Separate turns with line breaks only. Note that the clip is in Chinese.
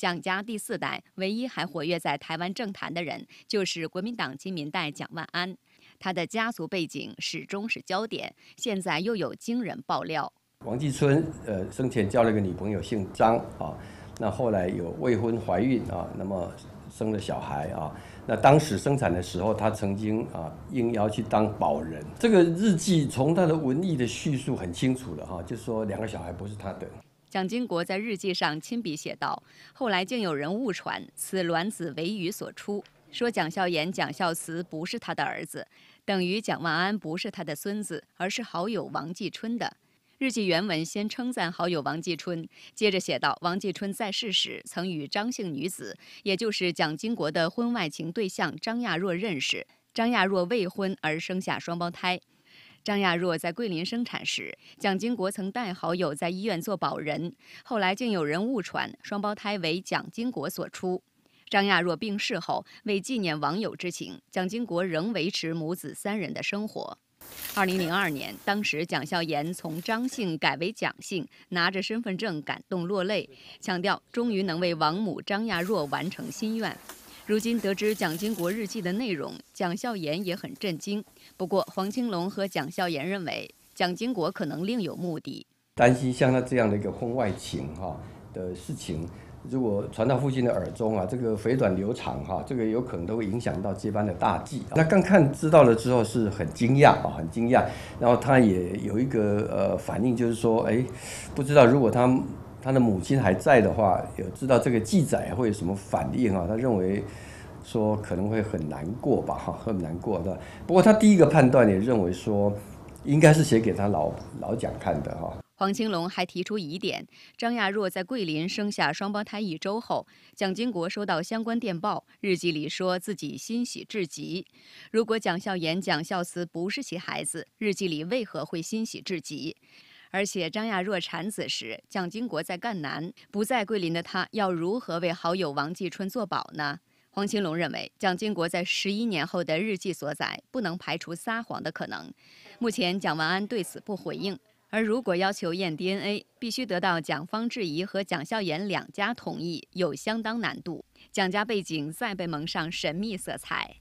蒋家第四代唯一还活跃在台湾政坛的人，就是国民党金民代蒋万安，他的家族背景始终是焦点。现在又有惊人爆料：
王继春，呃，生前交了个女朋友，姓张啊，那后来有未婚怀孕啊，那么生了小孩啊，那当时生产的时候，他曾经啊应邀去当保人。这个日记从他的文艺的叙述很清楚了哈，就说两个小孩不是他的。
蒋经国在日记上亲笔写道：“后来竟有人误传此卵子为鱼所出，说蒋孝严、蒋孝慈不是他的儿子，等于蒋万安不是他的孙子，而是好友王继春的。”日记原文先称赞好友王继春，接着写道：“王继春在世时曾与张姓女子，也就是蒋经国的婚外情对象张亚若认识，张亚若未婚而生下双胞胎。”张亚若在桂林生产时，蒋经国曾带好友在医院做保人。后来竟有人误传双胞胎为蒋经国所出。张亚若病逝后，为纪念网友之情，蒋经国仍维持母子三人的生活。二零零二年，当时蒋孝严从张姓改为蒋姓，拿着身份证感动落泪，强调终于能为亡母张亚若完成心愿。如今得知蒋经国日记的内容，蒋孝严也很震惊。不过，黄青龙和蒋孝严认为，蒋经国可能另有目的，
担心像他这样的一个婚外情哈的事情，如果传到父亲的耳中啊，这个肥短流长哈，这个有可能都会影响到接班的大计。那刚看知道了之后是很惊讶啊，很惊讶，然后他也有一个呃反应，就是说，哎，不知道如果他。他的母亲还在的话，有知道这个记载会有什么反应啊？他认为说可能会很难过吧，哈，很难过对不过他第一个判断也认为说，应该是写给他老老蒋看的哈。
黄青龙还提出疑点：张亚若在桂林生下双胞胎一周后，蒋经国收到相关电报，日记里说自己欣喜至极。如果蒋孝严、蒋孝慈不是其孩子，日记里为何会欣喜至极？而且张亚若产子时，蒋经国在赣南，不在桂林的他要如何为好友王继春做保呢？黄清龙认为，蒋经国在十一年后的日记所载，不能排除撒谎的可能。目前，蒋万安对此不回应。而如果要求验 DNA，必须得到蒋方志怡和蒋孝严两家同意，有相当难度。蒋家背景再被蒙上神秘色彩。